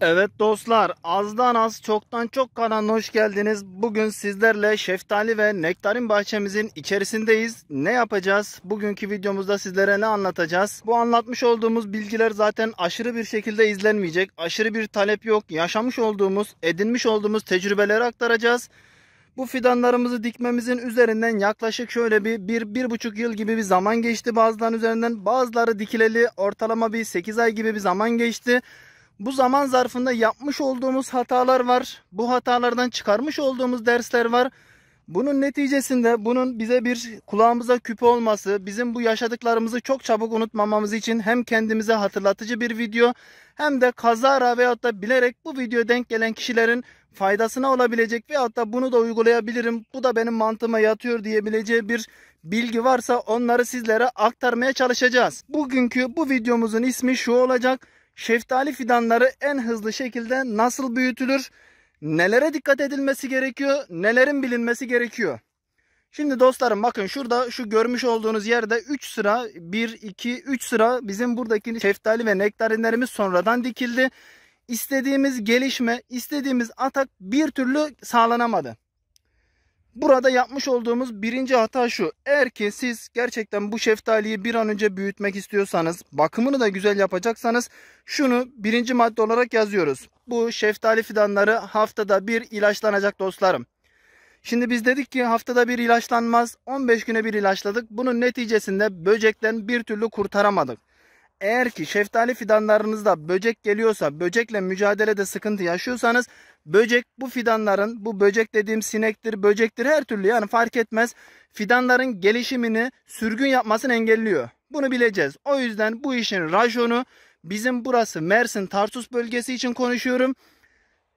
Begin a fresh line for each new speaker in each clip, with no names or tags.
Evet dostlar azdan az çoktan çok kanalına hoş geldiniz. Bugün sizlerle şeftali ve nektarin bahçemizin içerisindeyiz. Ne yapacağız? Bugünkü videomuzda sizlere ne anlatacağız? Bu anlatmış olduğumuz bilgiler zaten aşırı bir şekilde izlenmeyecek. Aşırı bir talep yok. Yaşamış olduğumuz, edinmiş olduğumuz tecrübeleri aktaracağız. Bu fidanlarımızı dikmemizin üzerinden yaklaşık şöyle bir, bir, bir buçuk yıl gibi bir zaman geçti bazılarının üzerinden. Bazıları dikileli ortalama bir 8 ay gibi bir zaman geçti. Bu zaman zarfında yapmış olduğumuz hatalar var. Bu hatalardan çıkarmış olduğumuz dersler var. Bunun neticesinde bunun bize bir kulağımıza küpe olması, bizim bu yaşadıklarımızı çok çabuk unutmamamız için hem kendimize hatırlatıcı bir video hem de kazara veyahut da bilerek bu video denk gelen kişilerin faydasına olabilecek veyahut da bunu da uygulayabilirim, bu da benim mantığıma yatıyor diyebileceği bir bilgi varsa onları sizlere aktarmaya çalışacağız. Bugünkü bu videomuzun ismi şu olacak şeftali fidanları en hızlı şekilde nasıl büyütülür? Nelere dikkat edilmesi gerekiyor? Nelerin bilinmesi gerekiyor? Şimdi dostlarım bakın şurada şu görmüş olduğunuz yerde 3 sıra 1, 2, 3 sıra bizim buradaki şeftali ve nektarinlerimiz sonradan dikildi. İstediğimiz gelişme, istediğimiz atak bir türlü sağlanamadı. Burada yapmış olduğumuz birinci hata şu. Eğer ki siz gerçekten bu şeftaliyi bir an önce büyütmek istiyorsanız, bakımını da güzel yapacaksanız şunu birinci madde olarak yazıyoruz. Bu şeftali fidanları haftada bir ilaçlanacak dostlarım. Şimdi biz dedik ki haftada bir ilaçlanmaz, 15 güne bir ilaçladık. Bunun neticesinde böcekten bir türlü kurtaramadık. Eğer ki şeftali fidanlarınızda böcek geliyorsa, böcekle mücadelede sıkıntı yaşıyorsanız böcek bu fidanların, bu böcek dediğim sinektir, böcektir her türlü yani fark etmez. Fidanların gelişimini, sürgün yapmasını engelliyor. Bunu bileceğiz. O yüzden bu işin rajonu bizim burası Mersin Tarsus bölgesi için konuşuyorum.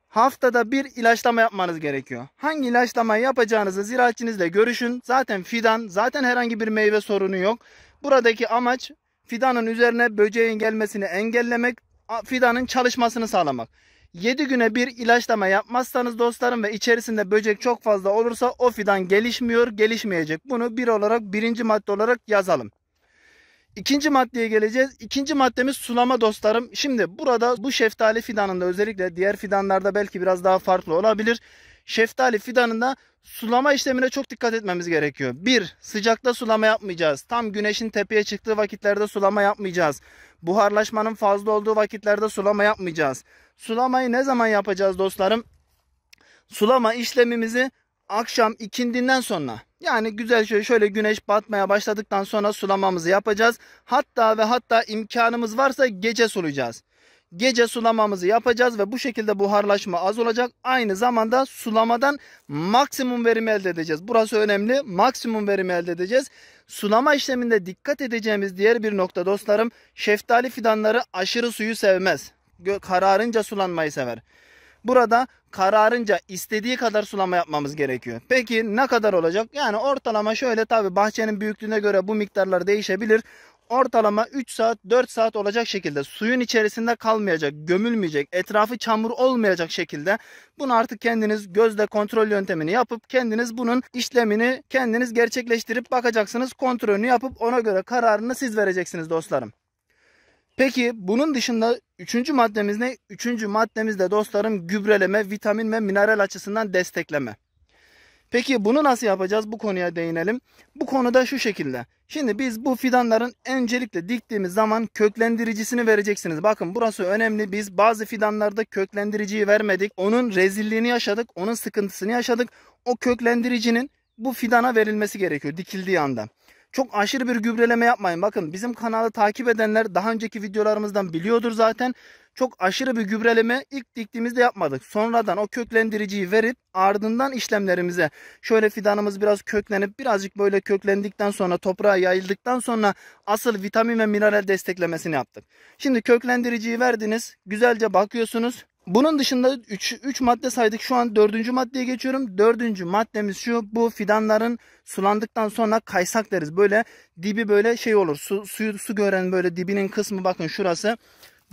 Haftada bir ilaçlama yapmanız gerekiyor. Hangi ilaçlamayı yapacağınızı ziraatçinizle görüşün. Zaten fidan, zaten herhangi bir meyve sorunu yok. Buradaki amaç fidanın üzerine böceğin gelmesini engellemek, fidanın çalışmasını sağlamak. 7 güne bir ilaçlama yapmazsanız dostlarım ve içerisinde böcek çok fazla olursa o fidan gelişmiyor, gelişmeyecek. Bunu bir olarak birinci madde olarak yazalım. İkinci maddeye geleceğiz. İkinci maddemiz sulama dostlarım. Şimdi burada bu şeftali fidanında özellikle diğer fidanlarda belki biraz daha farklı olabilir şeftali fidanında sulama işlemine çok dikkat etmemiz gerekiyor. Bir, sıcakta sulama yapmayacağız. Tam güneşin tepeye çıktığı vakitlerde sulama yapmayacağız. Buharlaşmanın fazla olduğu vakitlerde sulama yapmayacağız. Sulamayı ne zaman yapacağız dostlarım? Sulama işlemimizi akşam ikindinden sonra yani güzel şöyle, şöyle güneş batmaya başladıktan sonra sulamamızı yapacağız. Hatta ve hatta imkanımız varsa gece sulayacağız gece sulamamızı yapacağız ve bu şekilde buharlaşma az olacak. Aynı zamanda sulamadan maksimum verim elde edeceğiz. Burası önemli. Maksimum verim elde edeceğiz. Sulama işleminde dikkat edeceğimiz diğer bir nokta dostlarım. Şeftali fidanları aşırı suyu sevmez. Kararınca sulanmayı sever. Burada kararınca istediği kadar sulama yapmamız gerekiyor. Peki ne kadar olacak? Yani ortalama şöyle tabi bahçenin büyüklüğüne göre bu miktarlar değişebilir ortalama 3 saat 4 saat olacak şekilde suyun içerisinde kalmayacak, gömülmeyecek, etrafı çamur olmayacak şekilde bunu artık kendiniz gözle kontrol yöntemini yapıp kendiniz bunun işlemini kendiniz gerçekleştirip bakacaksınız. Kontrolünü yapıp ona göre kararını siz vereceksiniz dostlarım. Peki bunun dışında üçüncü maddemiz ne? Üçüncü maddemiz de dostlarım gübreleme, vitamin ve mineral açısından destekleme. Peki bunu nasıl yapacağız? Bu konuya değinelim. Bu konuda şu şekilde. Şimdi biz bu fidanların öncelikle diktiğimiz zaman köklendiricisini vereceksiniz. Bakın burası önemli. Biz bazı fidanlarda köklendiriciyi vermedik. Onun rezilliğini yaşadık. Onun sıkıntısını yaşadık. O köklendiricinin bu fidana verilmesi gerekiyor dikildiği anda. Çok aşırı bir gübreleme yapmayın. Bakın bizim kanalı takip edenler daha önceki videolarımızdan biliyordur zaten. Çok aşırı bir gübreleme ilk diktiğimizde yapmadık. Sonradan o köklendiriciyi verip ardından işlemlerimize şöyle fidanımız biraz köklenip birazcık böyle köklendikten sonra toprağa yayıldıktan sonra asıl vitamin ve mineral desteklemesini yaptık. Şimdi köklendiriciyi verdiniz. Güzelce bakıyorsunuz. Bunun dışında 3 madde saydık. Şu an 4. maddeye geçiyorum. 4. maddemiz şu. Bu fidanların sulandıktan sonra kaysak deriz. Böyle dibi böyle şey olur. Su, suyu su gören böyle dibinin kısmı bakın şurası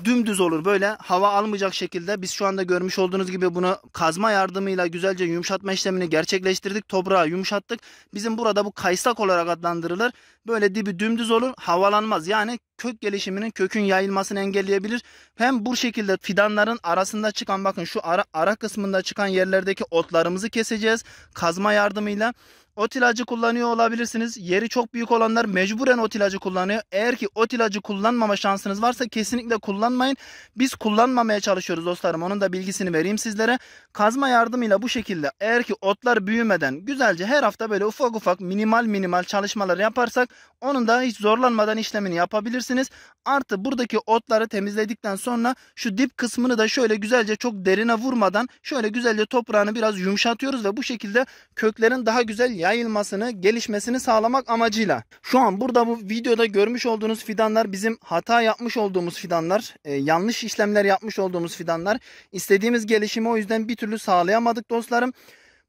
dümdüz olur. Böyle hava almayacak şekilde biz şu anda görmüş olduğunuz gibi bunu kazma yardımıyla güzelce yumuşatma işlemini gerçekleştirdik. Toprağı yumuşattık. Bizim burada bu kaysak olarak adlandırılır. Böyle dibi dümdüz olur. Havalanmaz. Yani kök gelişiminin kökün yayılmasını engelleyebilir. Hem bu şekilde fidanların arasında çıkan bakın şu ara, ara kısmında çıkan yerlerdeki otlarımızı keseceğiz. Kazma yardımıyla Ot ilacı kullanıyor olabilirsiniz. Yeri çok büyük olanlar mecburen ot ilacı kullanıyor. Eğer ki ot ilacı kullanmama şansınız varsa kesinlikle kullanmayın. Biz kullanmamaya çalışıyoruz dostlarım. Onun da bilgisini vereyim sizlere. Kazma yardımıyla bu şekilde eğer ki otlar büyümeden güzelce her hafta böyle ufak ufak minimal minimal çalışmalar yaparsak onun da hiç zorlanmadan işlemini yapabilirsiniz. Artı buradaki otları temizledikten sonra şu dip kısmını da şöyle güzelce çok derine vurmadan şöyle güzelce toprağını biraz yumuşatıyoruz ve bu şekilde köklerin daha güzel yayılmasını, gelişmesini sağlamak amacıyla. Şu an burada bu videoda görmüş olduğunuz fidanlar bizim hata yapmış olduğumuz fidanlar, e, yanlış işlemler yapmış olduğumuz fidanlar. İstediğimiz gelişimi o yüzden bir türlü sağlayamadık dostlarım.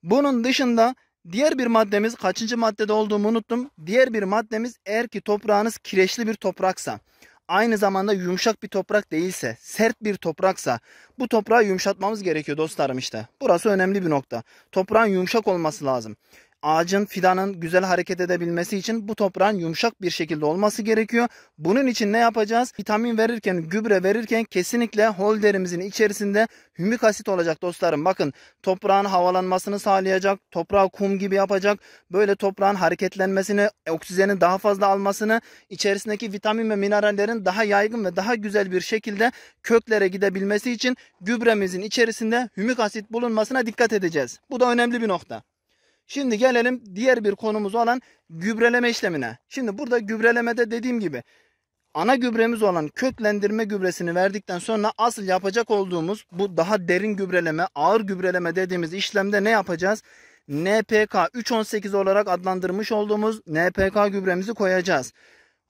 Bunun dışında Diğer bir maddemiz kaçıncı maddede olduğumu unuttum. Diğer bir maddemiz eğer ki toprağınız kireçli bir topraksa, aynı zamanda yumuşak bir toprak değilse, sert bir topraksa bu toprağı yumuşatmamız gerekiyor dostlarım işte. Burası önemli bir nokta. Toprağın yumuşak olması lazım ağacın fidanın güzel hareket edebilmesi için bu toprağın yumuşak bir şekilde olması gerekiyor. Bunun için ne yapacağız? Vitamin verirken, gübre verirken kesinlikle holderimizin içerisinde hümik asit olacak dostlarım. Bakın toprağın havalanmasını sağlayacak, toprağı kum gibi yapacak. Böyle toprağın hareketlenmesini, oksijeni daha fazla almasını, içerisindeki vitamin ve minerallerin daha yaygın ve daha güzel bir şekilde köklere gidebilmesi için gübremizin içerisinde hümik asit bulunmasına dikkat edeceğiz. Bu da önemli bir nokta. Şimdi gelelim diğer bir konumuz olan gübreleme işlemine. Şimdi burada gübrelemede dediğim gibi ana gübremiz olan köklendirme gübresini verdikten sonra asıl yapacak olduğumuz bu daha derin gübreleme, ağır gübreleme dediğimiz işlemde ne yapacağız? NPK 318 olarak adlandırmış olduğumuz NPK gübremizi koyacağız.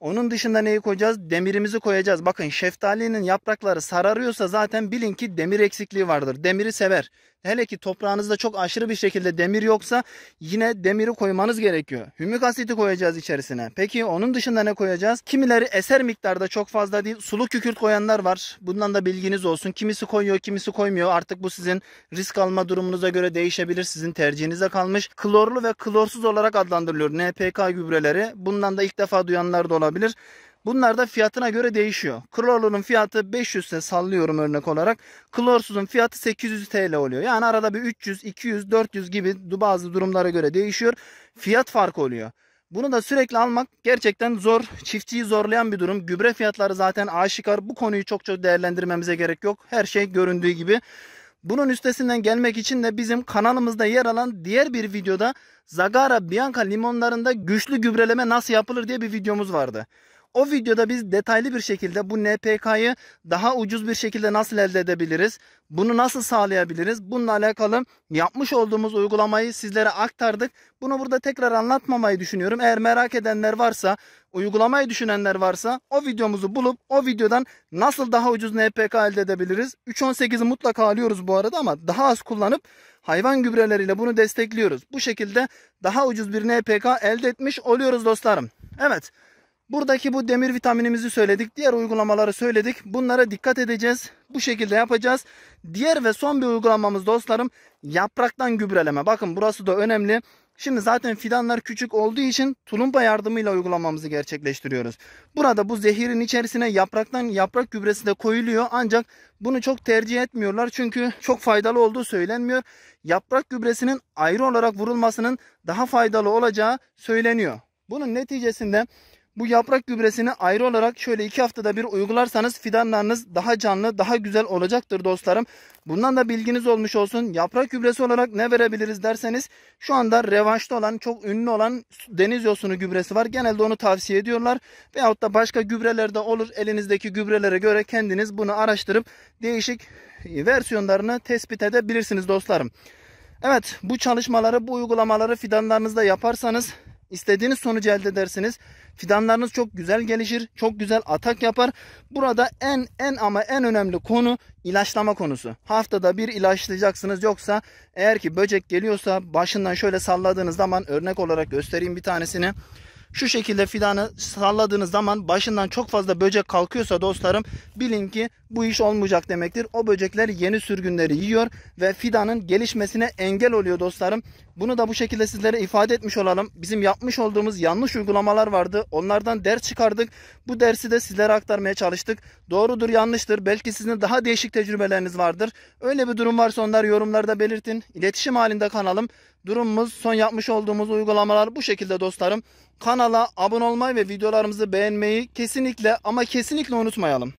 Onun dışında neyi koyacağız? Demirimizi koyacağız. Bakın şeftalinin yaprakları sararıyorsa zaten bilin ki demir eksikliği vardır. Demiri sever. Hele ki toprağınızda çok aşırı bir şekilde demir yoksa yine demiri koymanız gerekiyor. Hümük asiti koyacağız içerisine. Peki onun dışında ne koyacağız? Kimileri eser miktarda çok fazla değil sulu kükürt koyanlar var. Bundan da bilginiz olsun. Kimisi koyuyor kimisi koymuyor. Artık bu sizin risk alma durumunuza göre değişebilir. Sizin tercihinize kalmış. Klorlu ve klorsuz olarak adlandırılıyor NPK gübreleri. Bundan da ilk defa duyanlar da olabilir. Bunlar da fiyatına göre değişiyor. Klorlunun fiyatı 500 ise sallıyorum örnek olarak. Klorsuzun fiyatı 800 TL oluyor. Yani arada bir 300, 200, 400 gibi bazı durumlara göre değişiyor. Fiyat farkı oluyor. Bunu da sürekli almak gerçekten zor. Çiftçiyi zorlayan bir durum. Gübre fiyatları zaten aşikar. Bu konuyu çok çok değerlendirmemize gerek yok. Her şey göründüğü gibi. Bunun üstesinden gelmek için de bizim kanalımızda yer alan diğer bir videoda Zagara Bianca limonlarında güçlü gübreleme nasıl yapılır diye bir videomuz vardı. O videoda biz detaylı bir şekilde bu NPK'yı daha ucuz bir şekilde nasıl elde edebiliriz? Bunu nasıl sağlayabiliriz? Bununla alakalı yapmış olduğumuz uygulamayı sizlere aktardık. Bunu burada tekrar anlatmamayı düşünüyorum. Eğer merak edenler varsa, uygulamayı düşünenler varsa o videomuzu bulup o videodan nasıl daha ucuz NPK elde edebiliriz? 3.18'i mutlaka alıyoruz bu arada ama daha az kullanıp hayvan gübreleriyle bunu destekliyoruz. Bu şekilde daha ucuz bir NPK elde etmiş oluyoruz dostlarım. Evet. Buradaki bu demir vitaminimizi söyledik. Diğer uygulamaları söyledik. Bunlara dikkat edeceğiz. Bu şekilde yapacağız. Diğer ve son bir uygulamamız dostlarım yapraktan gübreleme. Bakın burası da önemli. Şimdi zaten fidanlar küçük olduğu için tulumba yardımıyla uygulamamızı gerçekleştiriyoruz. Burada bu zehirin içerisine yapraktan yaprak gübresi de koyuluyor ancak bunu çok tercih etmiyorlar çünkü çok faydalı olduğu söylenmiyor. Yaprak gübresinin ayrı olarak vurulmasının daha faydalı olacağı söyleniyor. Bunun neticesinde bu yaprak gübresini ayrı olarak şöyle iki haftada bir uygularsanız fidanlarınız daha canlı, daha güzel olacaktır dostlarım. Bundan da bilginiz olmuş olsun. Yaprak gübresi olarak ne verebiliriz derseniz şu anda revaçta olan, çok ünlü olan deniz yosunu gübresi var. Genelde onu tavsiye ediyorlar. Veyahut da başka gübrelerde olur. Elinizdeki gübrelere göre kendiniz bunu araştırıp değişik versiyonlarını tespit edebilirsiniz dostlarım. Evet bu çalışmaları, bu uygulamaları fidanlarınızda yaparsanız istediğiniz sonucu elde edersiniz. Fidanlarınız çok güzel gelişir. Çok güzel atak yapar. Burada en en ama en önemli konu ilaçlama konusu. Haftada bir ilaçlayacaksınız. Yoksa eğer ki böcek geliyorsa başından şöyle salladığınız zaman örnek olarak göstereyim bir tanesini. Şu şekilde fidanı salladığınız zaman başından çok fazla böcek kalkıyorsa dostlarım bilin ki bu iş olmayacak demektir. O böcekler yeni sürgünleri yiyor ve fidanın gelişmesine engel oluyor dostlarım. Bunu da bu şekilde sizlere ifade etmiş olalım. Bizim yapmış olduğumuz yanlış uygulamalar vardı. Onlardan ders çıkardık. Bu dersi de sizlere aktarmaya çalıştık. Doğrudur yanlıştır. Belki sizin daha değişik tecrübeleriniz vardır. Öyle bir durum varsa onları yorumlarda belirtin. İletişim halinde kanalım durumumuz son yapmış olduğumuz uygulamalar bu şekilde dostlarım. Kanala abone olmayı ve videolarımızı beğenmeyi kesinlikle ama kesinlikle unutmayalım.